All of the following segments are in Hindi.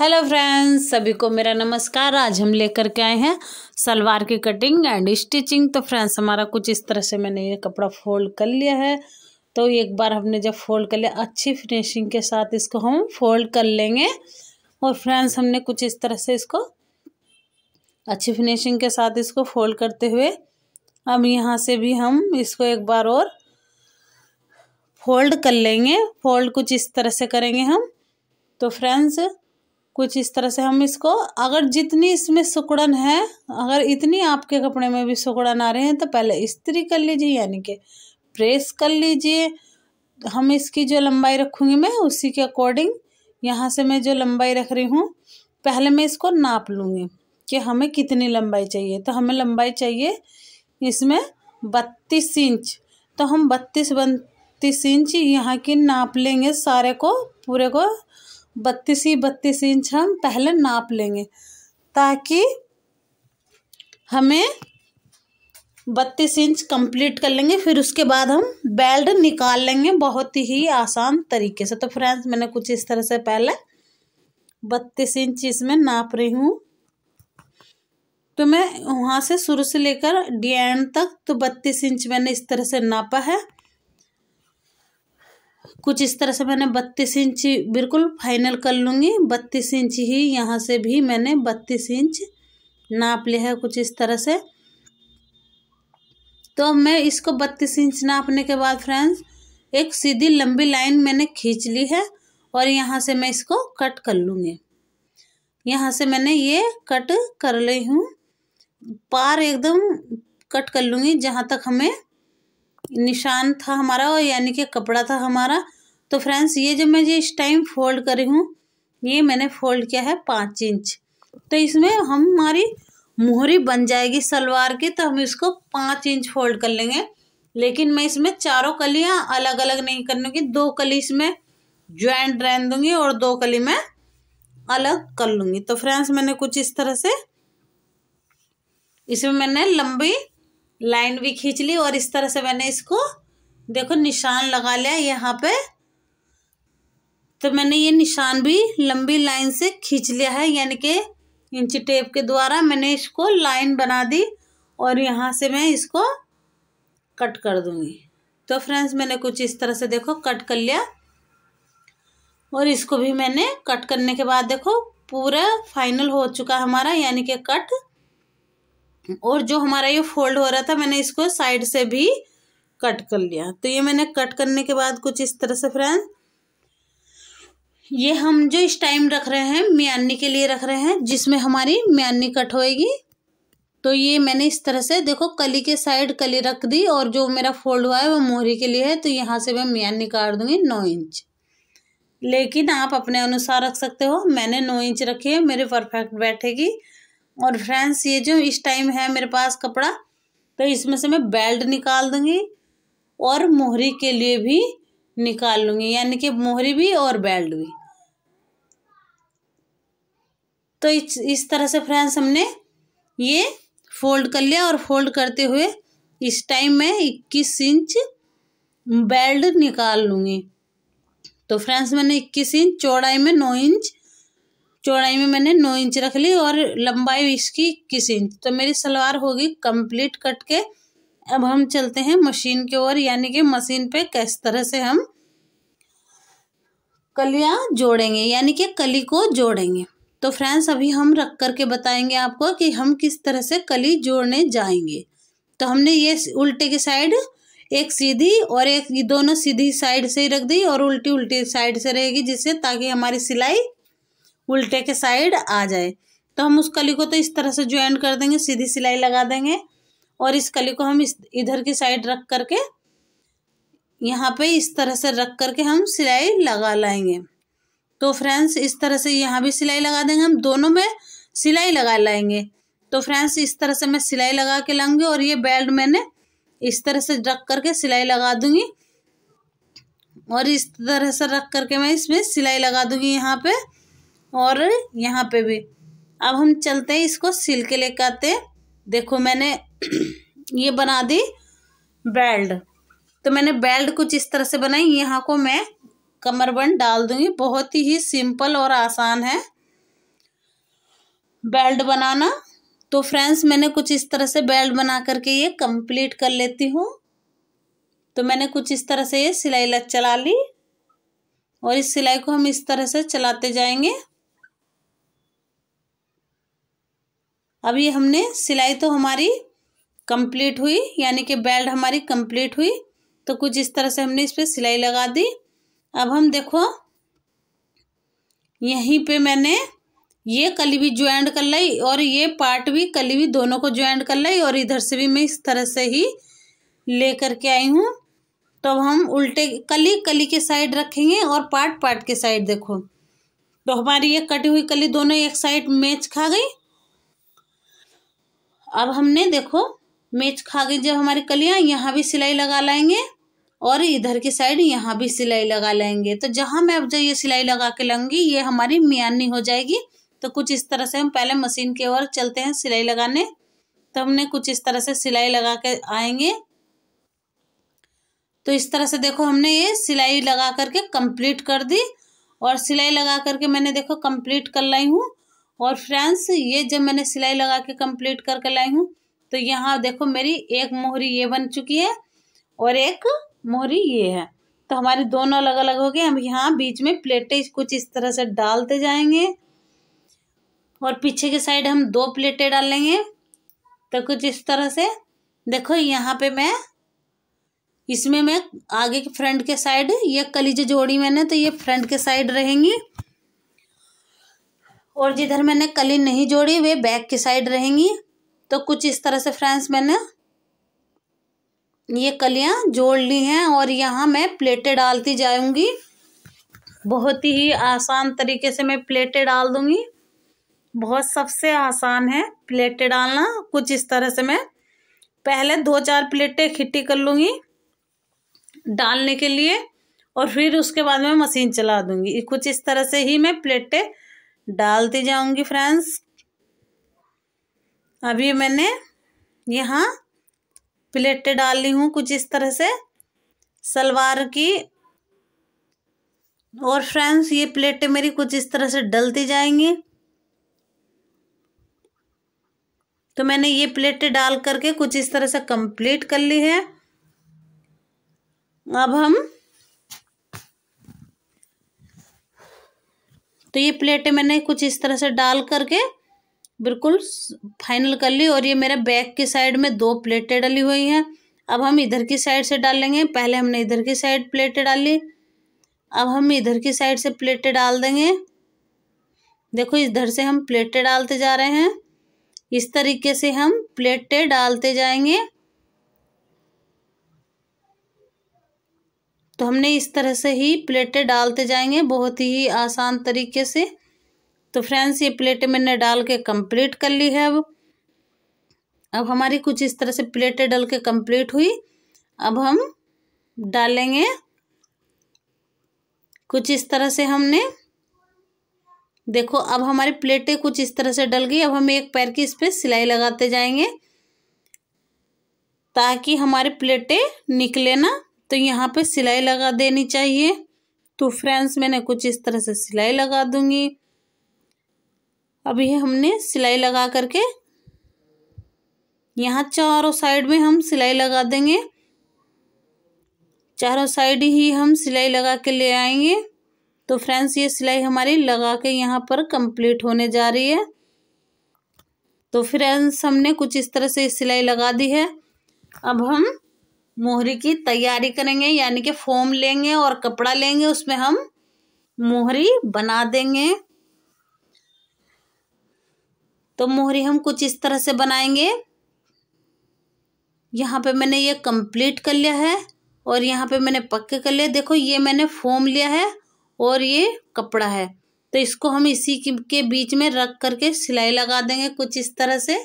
हेलो फ्रेंड्स सभी को मेरा नमस्कार आज हम लेकर के आए हैं सलवार की कटिंग एंड स्टिचिंग तो फ्रेंड्स हमारा कुछ इस तरह से मैंने ये कपड़ा फोल्ड कर लिया है तो एक बार हमने जब फोल्ड कर लिया अच्छी फिनिशिंग के साथ इसको हम फोल्ड कर लेंगे और फ्रेंड्स हमने कुछ इस तरह से इसको अच्छी फिनिशिंग के साथ इसको फोल्ड करते हुए अब यहाँ से भी हम इसको एक बार और फोल्ड कर लेंगे फोल्ड कुछ इस तरह से करेंगे हम तो फ्रेंड्स कुछ इस तरह से हम इसको अगर जितनी इसमें सुकड़न है अगर इतनी आपके कपड़े में भी सुकड़न आ रहे हैं तो पहले इस्त्री कर लीजिए यानी कि प्रेस कर लीजिए हम इसकी जो लंबाई रखूँगी मैं उसी के अकॉर्डिंग यहाँ से मैं जो लंबाई रख रही हूँ पहले मैं इसको नाप लूँगी कि हमें कितनी लंबाई चाहिए तो हमें लंबाई चाहिए इसमें बत्तीस इंच तो हम बत्तीस बत्तीस इंच यहाँ की नाप लेंगे सारे को पूरे को बत्तीस ही बत्तीस इंच हम पहले नाप लेंगे ताकि हमें बत्तीस इंच कंप्लीट कर लेंगे फिर उसके बाद हम बेल्ट निकाल लेंगे बहुत ही आसान तरीके से तो फ्रेंड्स मैंने कुछ इस तरह से पहले बत्तीस इंच इसमें नाप रही हूँ तो मैं वहाँ से शुरू से लेकर डी एंड तक तो बत्तीस इंच मैंने इस तरह से नापा है कुछ इस तरह से मैंने बत्तीस इंच बिल्कुल फाइनल कर लूँगी बत्तीस इंच ही यहाँ से भी मैंने बत्तीस इंच नाप लिया है कुछ इस तरह से तो मैं इसको बत्तीस इंच नापने के बाद फ्रेंड्स एक सीधी लंबी लाइन मैंने खींच ली है और यहाँ से मैं इसको कट कर लूँगी यहाँ से मैंने ये कट कर ली हूँ पार एकदम कट कर लूँगी जहाँ तक हमें निशान था हमारा और यानी कि कपड़ा था हमारा तो फ्रेंड्स ये जो मैं ये इस टाइम फोल्ड करी हूँ ये मैंने फोल्ड किया है पाँच इंच तो इसमें हम हमारी मोहरी बन जाएगी सलवार की तो हम इसको पाँच इंच फोल्ड कर लेंगे लेकिन मैं इसमें चारों कलियाँ अलग अलग नहीं लूँगी दो कली इसमें ज्वाइंट रहन दूँगी और दो कली मैं अलग कर लूँगी तो फ्रेंड्स मैंने कुछ इस तरह से इसमें मैंने लंबी लाइन भी खींच ली और इस तरह से मैंने इसको देखो निशान लगा लिया यहाँ पे तो मैंने ये निशान भी लंबी लाइन से खींच लिया है यानी कि इंची टेप के द्वारा मैंने इसको लाइन बना दी और यहाँ से मैं इसको कट कर दूंगी तो फ्रेंड्स मैंने कुछ इस तरह से देखो कट कर लिया और इसको भी मैंने कट करने के बाद देखो पूरा फाइनल हो चुका हमारा यानी कि कट और जो हमारा ये फोल्ड हो रहा था मैंने इसको साइड से भी कट कर लिया तो ये मैंने कट करने के बाद कुछ इस तरह से फ्रेंड्स ये हम जो इस टाइम रख रहे हैं मियानी के लिए रख रहे हैं जिसमें हमारी मियानी कट होएगी तो ये मैंने इस तरह से देखो कली के साइड कली रख दी और जो मेरा फोल्ड हुआ है वो मोहरी के लिए है तो यहाँ से मैं म्यान निकाल दूँगी नौ इंच लेकिन आप अपने अनुसार रख सकते हो मैंने नौ इंच रखी है मेरे परफेक्ट बैठेगी और फ्रेंड्स ये जो इस टाइम है मेरे पास कपड़ा तो इसमें से मैं बेल्ट निकाल दूँगी और मोहरी के लिए भी निकाल लूँगी यानी कि मोहरी भी और बेल्ट भी तो इस इस तरह से फ्रेंड्स हमने ये फोल्ड कर लिया और फोल्ड करते हुए इस टाइम मैं इक्कीस इंच बेल्ट निकाल लूँगी तो फ्रेंड्स मैंने इक्कीस इंच चौड़ाई में नौ इंच चौड़ाई में मैंने नौ इंच रख ली और लंबाई इसकी इक्कीस इंच तो मेरी सलवार होगी कंप्लीट कट के अब हम चलते हैं मशीन के ओर यानी कि मशीन पे किस तरह से हम कलियाँ जोड़ेंगे यानी कि कली को जोड़ेंगे तो फ्रेंड्स अभी हम रख कर के बताएंगे आपको कि हम किस तरह से कली जोड़ने जाएंगे तो हमने ये उल्टे की साइड एक सीधी और एक दोनों सीधी साइड से ही रख दी और उल्टी उल्टी साइड से रहेगी जिससे ताकि हमारी सिलाई उल्टे के साइड आ जाए तो हम उस कली को तो इस तरह से ज्वाइन कर देंगे सीधी सिलाई लगा देंगे और इस कली को हम इस इधर की साइड रख करके यहाँ पे इस तरह से रख करके हम सिलाई लगा लाएंगे तो फ्रेंड्स इस तरह से यहाँ भी सिलाई लगा देंगे हम दोनों में सिलाई लगा लाएंगे तो फ्रेंड्स इस तरह से मैं सिलाई लगा के लाऊंगी और ये बेल्ट मैंने इस तरह से रख करके सिलाई लगा दूंगी और इस तरह से रख करके मैं इसमें सिलाई लगा दूंगी यहाँ पे और यहाँ पे भी अब हम चलते हैं इसको सिल के लेकर आते हैं देखो मैंने ये बना दी बेल्ट तो मैंने बेल्ट कुछ इस तरह से बनाई यहाँ को मैं कमरबंद डाल दूंगी बहुत ही सिंपल और आसान है बेल्ट बनाना तो फ्रेंड्स मैंने कुछ इस तरह से बेल्ट बना करके ये कंप्लीट कर लेती हूँ तो मैंने कुछ इस तरह से ये सिलाई लग चला ली और इस सिलाई को हम इस तरह से चलाते जाएंगे अभी हमने सिलाई तो हमारी कंप्लीट हुई यानी कि बेल्ट हमारी कंप्लीट हुई तो कुछ इस तरह से हमने इस पर सिलाई लगा दी अब हम देखो यहीं पे मैंने ये कली भी ज्वाइंट कर लाई और ये पार्ट भी कली भी दोनों को ज्वाइंट कर लाई और इधर से भी मैं इस तरह से ही ले करके आई हूँ तो अब हम उल्टे कली कली के साइड रखेंगे और पार्ट पार्ट के साइड देखो तो हमारी ये कटी हुई कली दोनों एक साइड मैच खा गई अब हमने देखो मैच खा गई जब हमारी कलियाँ यहाँ भी सिलाई लगा लाएंगे और इधर की साइड यहाँ भी सिलाई लगा लेंगे तो जहाँ मैं अब जो ये सिलाई लगा के लूँगी ये हमारी मियानी हो जाएगी तो कुछ इस तरह से हम पहले मशीन के ओर चलते हैं सिलाई लगाने तो हमने कुछ इस तरह से सिलाई लगा के आएंगे तो इस तरह से देखो हमने ये सिलाई लगा करके कंप्लीट कर दी और सिलाई लगा करके मैंने देखो कंप्लीट कर लाई हूँ और फ्रेंड्स ये जब मैंने सिलाई लगा के कंप्लीट करके लाई हूँ तो यहाँ देखो मेरी एक मोहरी ये बन चुकी है और एक मोहरी ये है तो हमारे दोनों अलग अलग हो गए हम यहाँ बीच में प्लेटें कुछ इस तरह से डालते जाएंगे और पीछे के साइड हम दो प्लेटें डालेंगे तो कुछ इस तरह से देखो यहाँ पे मैं इसमें मैं आगे के फ्रंट के साइड ये कलीजे जोड़ी मैंने तो ये फ्रंट के साइड रहेंगी और जिधर मैंने कली नहीं जोड़ी वे बैक की साइड रहेंगी तो कुछ इस तरह से फ्रेंड्स मैंने ये कलियाँ जोड़ ली हैं और यहाँ मैं प्लेटें डालती जाऊंगी बहुत ही आसान तरीके से मैं प्लेटें डाल दूंगी बहुत सबसे आसान है प्लेटें डालना कुछ इस तरह से मैं पहले दो चार प्लेटें खिट्टी कर लूँगी डालने के लिए और फिर उसके बाद में मशीन चला दूँगी कुछ इस तरह से ही मैं प्लेटें डालती जाऊँगी फ्रेंड्स अभी मैंने यहाँ प्लेटें डाल ली हूँ कुछ इस तरह से सलवार की और फ्रेंड्स ये प्लेटें मेरी कुछ इस तरह से डलती जाएंगी तो मैंने ये प्लेटें डाल करके कुछ इस तरह से कंप्लीट कर ली है अब हम तो ये प्लेटें मैंने कुछ इस तरह से डाल करके बिल्कुल फाइनल कर ली और ये मेरा बैक की साइड में दो प्लेटें डली हुई हैं अब हम इधर की साइड से डाल लेंगे पहले हमने इधर की साइड प्लेटें डाली अब हम इधर की साइड से प्लेटें डाल देंगे देखो इधर से हम प्लेटें डालते जा रहे हैं इस तरीके से हम प्लेटें डालते जाएंगे तो हमने इस तरह से ही प्लेटें डालते जाएंगे बहुत ही आसान तरीके से तो फ्रेंड्स ये प्लेट मैंने डाल के कंप्लीट कर ली है अब अब हमारी कुछ इस तरह से प्लेटें डल के कंप्लीट हुई अब हम डालेंगे कुछ इस तरह से हमने देखो अब हमारी प्लेटें कुछ इस तरह से डल गई अब हम एक पैर की इस पर सिलाई लगाते जाएंगे ताकि हमारी प्लेटें निकले ना तो यहाँ पे सिलाई लगा देनी चाहिए तो फ्रेंड्स मैंने कुछ इस तरह से सिलाई लगा दूंगी अभी हमने सिलाई लगा करके यहाँ चारों साइड में हम सिलाई लगा देंगे चारों साइड ही हम सिलाई लगा के ले आएंगे तो फ्रेंड्स ये सिलाई हमारी लगा के यहाँ पर कंप्लीट होने जा रही है तो फ्रेंड्स हमने कुछ इस तरह से सिलाई लगा दी है अब हम मोहरी की तैयारी करेंगे यानी कि फोम लेंगे और कपड़ा लेंगे उसमें हम मोहरी बना देंगे तो मोहरी हम कुछ इस तरह से बनाएंगे यहाँ पे मैंने ये कंप्लीट कर लिया है और यहाँ पे मैंने पक्के कर लिया देखो ये मैंने फोम लिया है और ये कपड़ा है तो इसको हम इसी के बीच में रख करके सिलाई लगा देंगे कुछ इस तरह से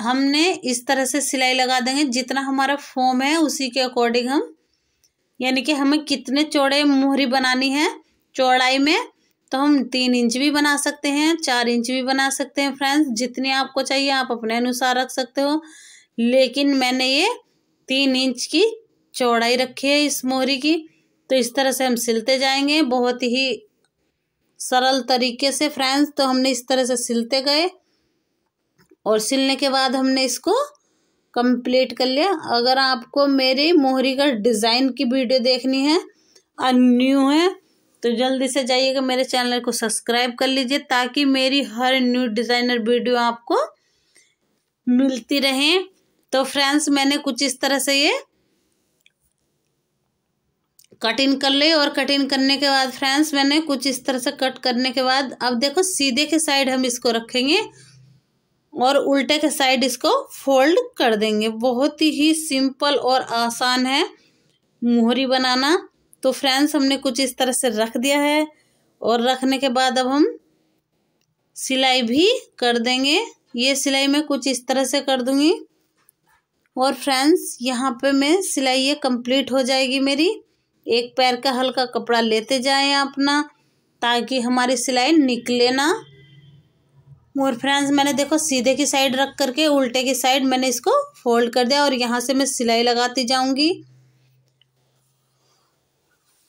हमने इस तरह से सिलाई लगा देंगे जितना हमारा फोम है उसी के अकॉर्डिंग हम यानी कि हमें कितने चौड़े मोहरी बनानी है चौड़ाई में तो हम तीन इंच भी बना सकते हैं चार इंच भी बना सकते हैं फ्रेंड्स जितने आपको चाहिए आप अपने अनुसार रख सकते हो लेकिन मैंने ये तीन इंच की चौड़ाई रखी है इस मोहरी की तो इस तरह से हम सिलते जाएंगे बहुत ही सरल तरीके से फ्रेंड्स तो हमने इस तरह से सिलते गए और सिलने के बाद हमने इसको कंप्लीट कर लिया अगर आपको मेरी मोहरी का डिज़ाइन की वीडियो देखनी है और न्यू है तो जल्दी से जाइएगा मेरे चैनल को सब्सक्राइब कर लीजिए ताकि मेरी हर न्यू डिज़ाइनर वीडियो आपको मिलती रहे तो फ्रेंड्स मैंने कुछ इस तरह से ये कटिंग कर ली और कटिंग करने के बाद फ्रेंड्स मैंने कुछ इस तरह से कट करने के बाद अब देखो सीधे के साइड हम इसको रखेंगे और उल्टे के साइड इसको फोल्ड कर देंगे बहुत ही सिंपल और आसान है मोहरी बनाना तो फ्रेंड्स हमने कुछ इस तरह से रख दिया है और रखने के बाद अब हम सिलाई भी कर देंगे ये सिलाई मैं कुछ इस तरह से कर दूँगी और फ्रेंड्स यहाँ पे मैं सिलाई ये कंप्लीट हो जाएगी मेरी एक पैर का हल्का कपड़ा लेते जाएं अपना ताकि हमारी सिलाई निकले ना और फ्रेंड्स मैंने देखो सीधे की साइड रख करके उल्टे की साइड मैंने इसको फोल्ड कर दिया और यहाँ से मैं सिलाई लगाती जाऊँगी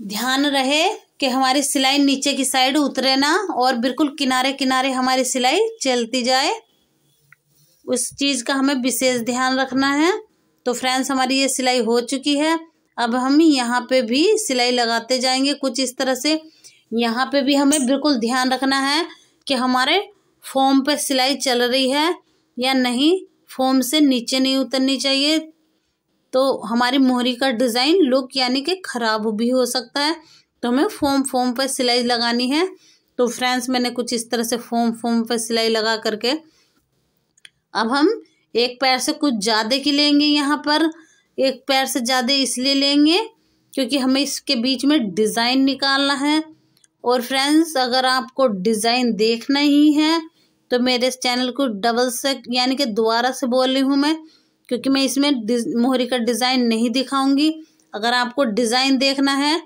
ध्यान रहे कि हमारी सिलाई नीचे की साइड उतरे ना और बिल्कुल किनारे किनारे हमारी सिलाई चलती जाए उस चीज़ का हमें विशेष ध्यान रखना है तो फ्रेंड्स हमारी ये सिलाई हो चुकी है अब हम यहाँ पे भी सिलाई लगाते जाएंगे कुछ इस तरह से यहाँ पे भी हमें बिल्कुल ध्यान रखना है कि हमारे फोम पे सिलाई चल रही है या नहीं फोम से नीचे नहीं उतरनी चाहिए तो हमारी मोहरी का डिज़ाइन लुक यानी कि ख़राब भी हो सकता है तो हमें फोम फोम पर सिलाई लगानी है तो फ्रेंड्स मैंने कुछ इस तरह से फोम फोम पर सिलाई लगा करके अब हम एक पैर से कुछ ज़्यादा की लेंगे यहाँ पर एक पैर से ज़्यादा इसलिए लेंगे क्योंकि हमें इसके बीच में डिज़ाइन निकालना है और फ्रेंड्स अगर आपको डिज़ाइन देखना ही है तो मेरे इस चैनल को डबल से यानी कि दोबारा से बोल रही हूँ मैं क्योंकि मैं इसमें मोहरी का डिज़ाइन नहीं दिखाऊंगी अगर आपको डिज़ाइन देखना है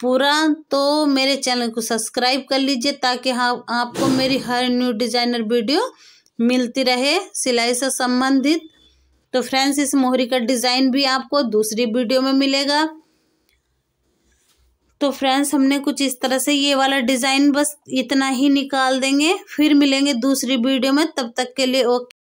पूरा तो मेरे चैनल को सब्सक्राइब कर लीजिए ताकि हाँ आपको मेरी हर न्यू डिज़ाइनर वीडियो मिलती रहे सिलाई से संबंधित तो फ्रेंड्स इस मोहरी का डिज़ाइन भी आपको दूसरी वीडियो में मिलेगा तो फ्रेंड्स हमने कुछ इस तरह से ये वाला डिज़ाइन बस इतना ही निकाल देंगे फिर मिलेंगे दूसरी वीडियो में तब तक के लिए ओके